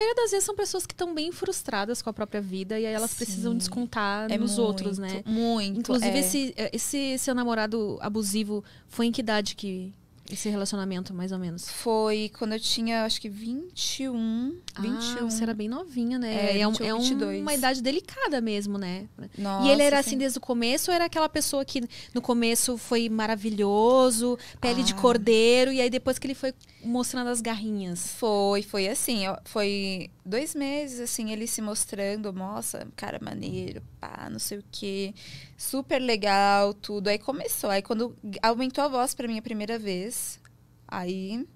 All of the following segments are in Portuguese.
maioria das vezes são pessoas que estão bem frustradas com a própria vida e aí elas Sim, precisam descontar é nos muito, outros, né? Muito. É. Inclusive, é. esse, esse seu namorado abusivo foi em que idade que, esse relacionamento, mais ou menos? Foi quando eu tinha, acho que 21. Ah, 21. você era bem novinha, né? É, é, 21, é um, uma idade delicada mesmo, né? Nossa, e ele era assim desde o começo ou era aquela pessoa que no começo foi maravilhoso, pele ah. de cordeiro, e aí depois que ele foi mostrando as garrinhas? Foi, foi assim. Foi dois meses, assim, ele se mostrando, nossa, cara maneiro, pá, não sei o quê. Super legal, tudo. Aí começou. Aí quando aumentou a voz para mim a primeira vez, Aí,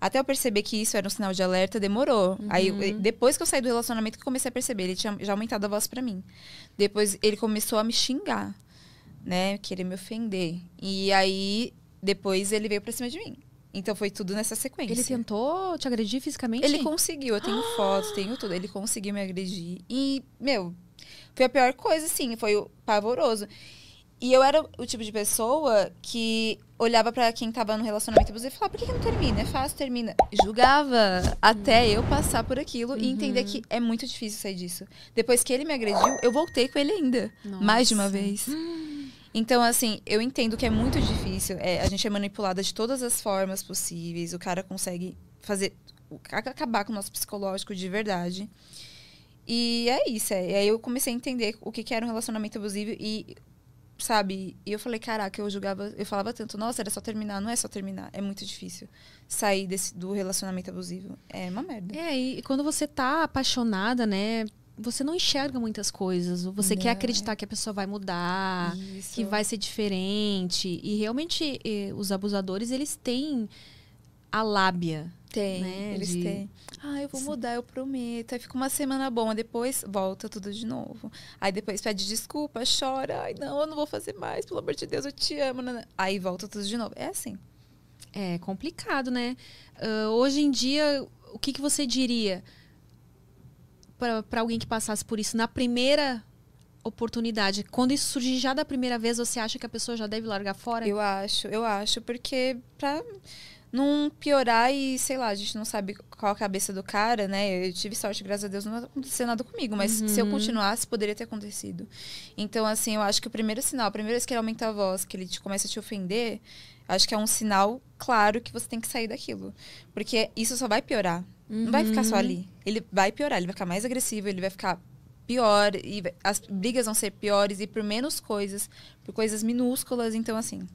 até eu perceber que isso era um sinal de alerta, demorou. Uhum. Aí, depois que eu saí do relacionamento, que comecei a perceber. Ele tinha já aumentado a voz para mim. Depois, ele começou a me xingar, né? Querer me ofender. E aí, depois, ele veio pra cima de mim. Então foi tudo nessa sequência. Ele tentou te agredir fisicamente? Ele conseguiu, eu tenho fotos, tenho tudo. Ele conseguiu me agredir. E, meu, foi a pior coisa, assim, foi pavoroso. E eu era o tipo de pessoa que olhava para quem tava no relacionamento abusivo e falava, por que, que não termina? É fácil, termina. Julgava até eu passar por aquilo uhum. e entender que é muito difícil sair disso. Depois que ele me agrediu, eu voltei com ele ainda. Nossa. Mais de uma vez. Então, assim, eu entendo que é muito difícil. É, a gente é manipulada de todas as formas possíveis. O cara consegue fazer. acabar com o nosso psicológico de verdade. E é isso. É. E aí eu comecei a entender o que, que era um relacionamento abusivo e sabe? E eu falei, caraca, eu julgava, eu falava tanto, nossa, era só terminar, não é só terminar, é muito difícil sair desse do relacionamento abusivo. É uma merda. É, e quando você tá apaixonada, né, você não enxerga muitas coisas. Você não. quer acreditar que a pessoa vai mudar, Isso. que vai ser diferente. E realmente eh, os abusadores, eles têm a lábia. Tem, né? eles de... têm. Ah, eu vou Sim. mudar, eu prometo. Aí fica uma semana boa, depois volta tudo de novo. Aí depois pede desculpa, chora. Ai, não, eu não vou fazer mais, pelo amor de Deus, eu te amo. Aí volta tudo de novo. É assim. É complicado, né? Uh, hoje em dia, o que, que você diria para alguém que passasse por isso na primeira oportunidade? Quando isso surgir já da primeira vez, você acha que a pessoa já deve largar fora? Eu acho, eu acho, porque pra não piorar e, sei lá, a gente não sabe qual é a cabeça do cara, né? Eu tive sorte, graças a Deus, não aconteceu nada comigo, mas uhum. se eu uhum. continuasse, poderia ter acontecido. Então, assim, eu acho que o primeiro sinal, a primeira vez que ele aumenta a voz, que ele te, começa a te ofender, acho que é um sinal claro que você tem que sair daquilo. Porque isso só vai piorar. Uhum. Não vai ficar só uhum. ali. Ele vai piorar, ele vai ficar mais agressivo, ele vai ficar pior e as brigas vão ser piores e por menos coisas, por coisas minúsculas, então assim,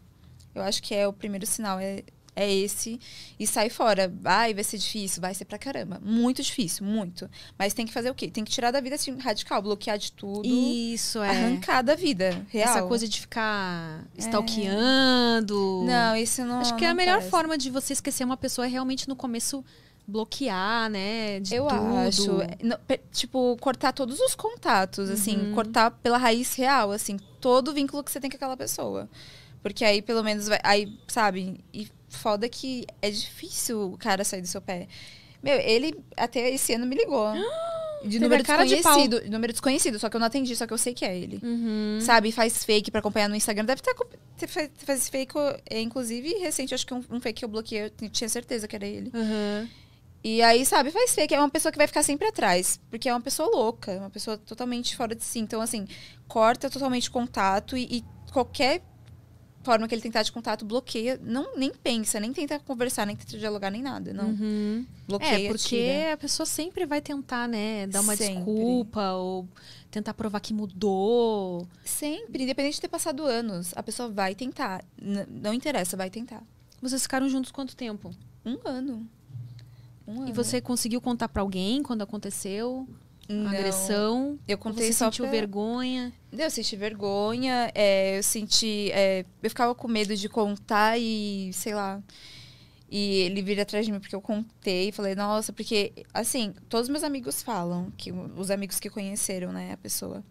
eu acho que é o primeiro sinal é é esse e sai fora. vai vai ser difícil, vai ser pra caramba. Muito difícil, muito. Mas tem que fazer o quê? Tem que tirar da vida assim, radical, bloquear de tudo. Isso, é. Arrancar da vida, real. Essa coisa de ficar é. stalkeando. Não, isso não. Acho que não é a melhor parece. forma de você esquecer uma pessoa é realmente no começo bloquear, né? De eu tudo. acho. É, tipo, cortar todos os contatos, assim, uhum. assim, cortar pela raiz real, assim, todo o vínculo que você tem com aquela pessoa. Porque aí pelo menos vai, aí, sabe? E foda que é difícil o cara sair do seu pé. Meu, ele até esse ano me ligou. De número desconhecido. De número desconhecido, só que eu não atendi, só que eu sei que é ele. Uhum. Sabe? Faz fake pra acompanhar no Instagram. Deve tá estar. Faz fake, é, inclusive, recente, acho que um, um fake que eu bloqueei, eu tinha certeza que era ele. Uhum. E aí, sabe, faz fake. É uma pessoa que vai ficar sempre atrás. Porque é uma pessoa louca, é uma pessoa totalmente fora de si. Então, assim, corta totalmente contato e, e qualquer forma que ele tentar de contato bloqueia, não nem pensa, nem tenta conversar, nem tenta dialogar, nem nada, não. Uhum. Bloqueia. É, porque tira. a pessoa sempre vai tentar, né, dar uma sempre. desculpa ou tentar provar que mudou. Sempre, independente de ter passado anos, a pessoa vai tentar. não interessa, vai tentar. Vocês ficaram juntos quanto tempo? Um ano. Um ano. E você conseguiu contar para alguém quando aconteceu? Não. Agressão? Eu contei Você só sentiu pra... vergonha? Eu senti vergonha, é, eu senti. É, eu ficava com medo de contar e, sei lá. E ele vira atrás de mim porque eu contei, falei, nossa, porque, assim, todos meus amigos falam, que os amigos que conheceram, né, a pessoa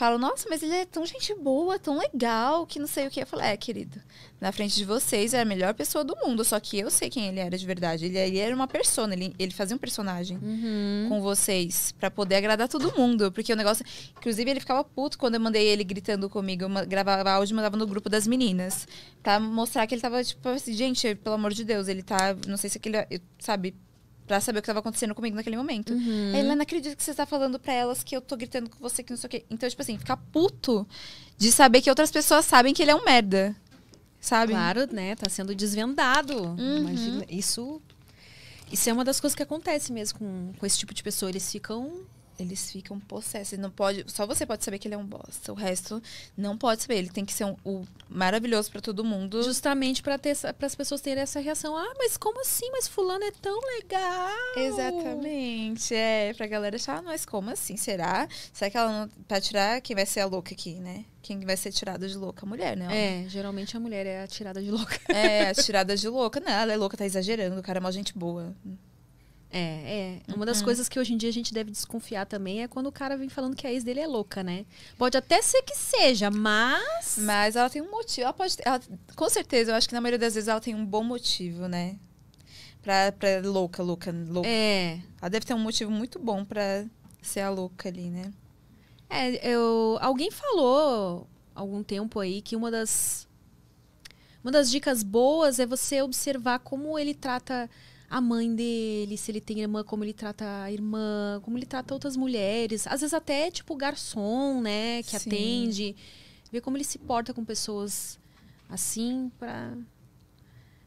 falam, nossa, mas ele é tão gente boa, tão legal, que não sei o que. Eu falo, é, querido, na frente de vocês é a melhor pessoa do mundo, só que eu sei quem ele era de verdade. Ele, ele era uma persona, ele, ele fazia um personagem uhum. com vocês, para poder agradar todo mundo. Porque o negócio. Inclusive, ele ficava puto quando eu mandei ele gritando comigo. Eu gravava áudio e mandava no grupo das meninas. Pra mostrar que ele tava, tipo, assim, gente, pelo amor de Deus, ele tá. Não sei se aquele. Sabe? para saber o que estava acontecendo comigo naquele momento. Uhum. Ela não acredita que você está falando para elas que eu tô gritando com você, que não sei o quê. Então, tipo assim, ficar puto de saber que outras pessoas sabem que ele é um merda. Sabe? Claro, né? Tá sendo desvendado. Uhum. Imagina, isso. Isso é uma das coisas que acontece mesmo com, com esse tipo de pessoa. Eles ficam eles ficam possessos. Não pode, só você pode saber que ele é um bosta. O resto não pode saber. Ele tem que ser um, um maravilhoso para todo mundo. Justamente para ter para as pessoas terem essa reação. Ah, mas como assim? Mas fulano é tão legal. Exatamente. É, pra galera achar, ah, mas como assim? Será? Será que ela não para tirar quem vai ser a louca aqui, né? Quem vai ser tirada de louca? A mulher, né? É, geralmente a mulher é a tirada de louca. É, a tirada de louca. Não, ela é louca, tá exagerando. O cara é uma gente boa. É, é. Uma das uhum. coisas que hoje em dia a gente deve desconfiar também é quando o cara vem falando que a ex dele é louca, né? Pode até ser que seja, mas. Mas ela tem um motivo. Ela pode. Ela, com certeza, eu acho que na maioria das vezes ela tem um bom motivo, né? Pra, pra louca, louca, louca. É. Ela deve ter um motivo muito bom pra ser a louca ali, né? É, eu. Alguém falou algum tempo aí que uma das. Uma das dicas boas é você observar como ele trata a mãe dele, se ele tem irmã, como ele trata a irmã, como ele trata outras mulheres. Às vezes até, tipo, garçom, né? Que Sim. atende. Ver como ele se porta com pessoas assim para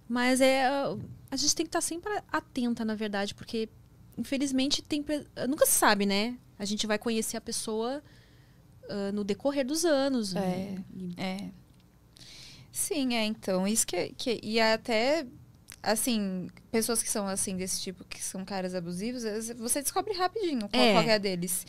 Mas é... A gente tem que estar tá sempre atenta, na verdade, porque, infelizmente, tem... Nunca se sabe, né? A gente vai conhecer a pessoa uh, no decorrer dos anos. Né? É, né? é. Sim, é, então. Isso que, que e até assim, pessoas que são assim desse tipo, que são caras abusivos, você descobre rapidinho qual, é. qual é deles.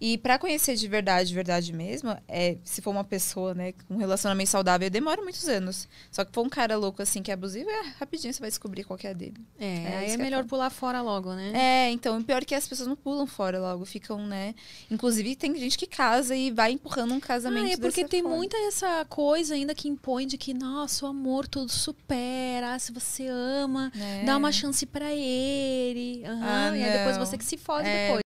E para conhecer de verdade, de verdade mesmo, é, se for uma pessoa, né, com um relacionamento saudável, demora muitos anos. Só que for um cara louco assim que é abusivo, é, rapidinho você vai descobrir qual que é dele. É, é aí é, é melhor pular fora logo, né? É, então, o pior é que as pessoas não pulam fora logo, ficam, né? Inclusive tem gente que casa e vai empurrando um casamento. Ah, é porque tem forma. muita essa coisa ainda que impõe de que, nossa, o amor tudo supera, se você ama, é. dá uma chance para ele. Uhum, ah, e aí depois você que se fode é. depois.